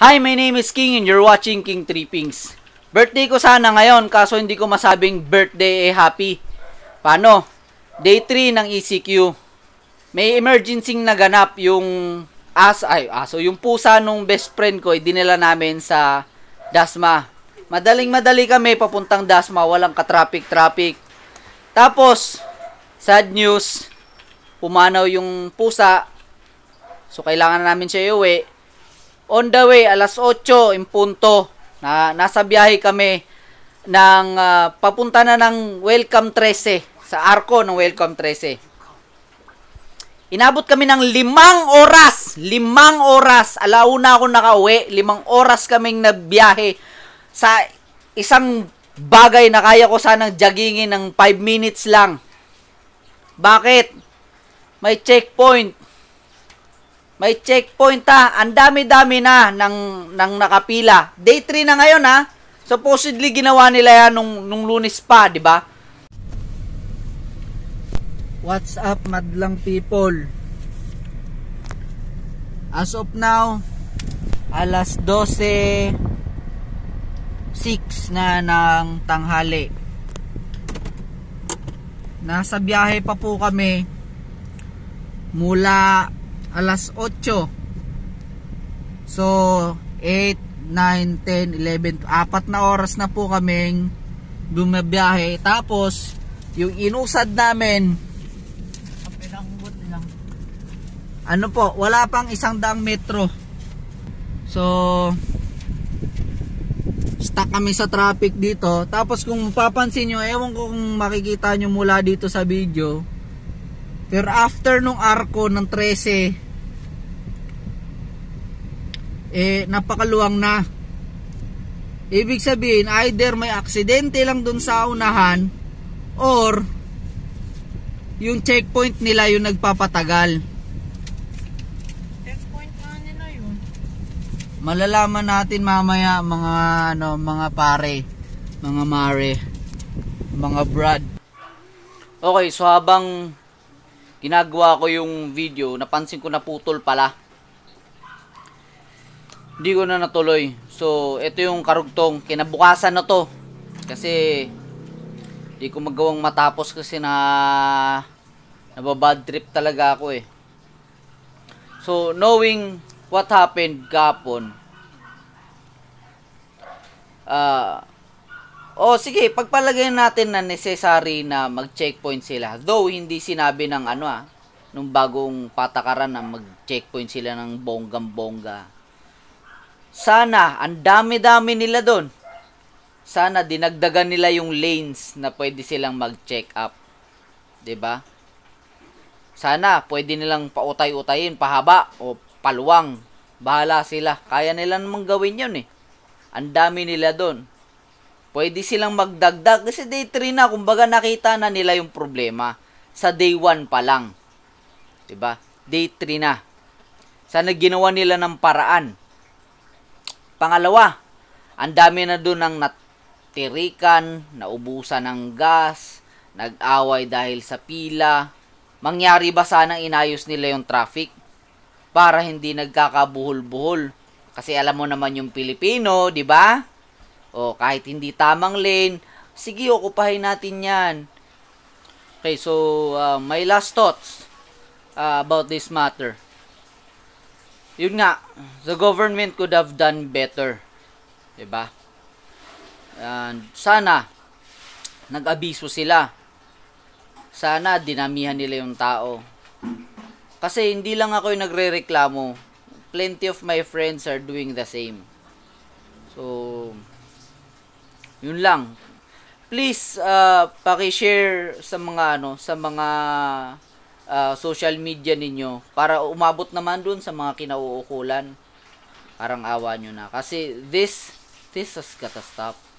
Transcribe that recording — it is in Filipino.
Hi, my name is King and you're watching King Trippings. Birthday ko sana ngayon kaso hindi ko masabing birthday eh happy. Paano? Day 3 ng ECQ. May emergency naganap yung as ay aso yung pusa nung best friend ko idinala eh, namin sa Dasma. Madaling madali kami papuntang Dasma, walang ka-traffic traffic. Tapos sad news, pumanaw yung pusa. So kailangan namin siya iuwi on the way, alas 8 in punto, na nasa biyahe kami ng uh, papunta na ng Welcome 13, sa Arco ng Welcome 13. Inabot kami ng limang oras, limang oras, alaw na ako nakauwi, limang oras kaming nagbiyahe sa isang bagay na kaya ko sanang jagingin ng 5 minutes lang. Bakit? May checkpoint may checkpoint ha. Ang dami-dami na ng, ng nakapila. Day 3 na ngayon ha. Supposedly ginawa nila yan nung, nung lunes pa, di ba? What's up madlang people? As of now, alas 12 6 na ng tanghali. Nasa biyahe pa po kami mula alas 8 so 8, 9, 10, 11 apat na oras na po kaming bumabiyahe tapos yung inusad namin ano po wala pang isang daang metro so stuck kami sa traffic dito tapos kung mapapansin nyo ewan ko kung makikita nyo mula dito sa video pero after nung arko ng 13, eh, napakaluwang na. Ibig sabihin, either may aksidente lang dun sa unahan or yung checkpoint nila yung nagpapatagal. Checkpoint nga nila yun. Malalaman natin mamaya mga ano, mga pare, mga mare, mga brad. Okay, so habang ginagawa ko yung video, napansin ko na putol pala. Hindi ko na natuloy. So, ito yung karugtong. Kinabukasan na to. Kasi, hindi ko magawang matapos kasi na nababad trip talaga ako eh. So, knowing what happened kapon, ah, uh, oh sige, pagpalagay natin na necessary na mag-checkpoint sila. Though hindi sinabi ng ano ah, nung bagong patakaran na mag-checkpoint sila ng bonggam-bongga. Sana, ang dami-dami nila doon. Sana dinagdagan nila yung lanes na pwede silang mag-check up. 'Di ba? Sana pwede nilang pautay-utayin, pahaba o paluwang. Bahala sila. Kaya nila namang gawin 'yon eh. Ang dami nila doon. Pwede silang magdagdag kasi day 3 na, kumbaga nakita na nila yung problema sa day 1 pa lang. 'Di ba? Day 3 na. Sana ginawa nila ng paraan. Pangalawa, ang dami na doon ng natirikan, naubusan ng gas, nag-away dahil sa pila. Mangyari ba sanang inayos nila yung traffic para hindi nagkakabuhol-buhol? Kasi alam mo naman yung Pilipino, 'di ba? O kahit hindi tamang lane, sige okupahin natin 'yan. Okay, so uh, my last thoughts uh, about this matter. Yun nga, the government could have done better. 'Di ba? And sana nag-abiso sila. Sana dinamihan nila yung tao. Kasi hindi lang ako yung nagrereklamo. Plenty of my friends are doing the same. So, yun lang. Please uh, paki-share sa mga ano, sa mga uh, social media ninyo para umabot naman dun sa mga kinauukulan. Parang awa nyo na. Kasi this, this has gotta stop.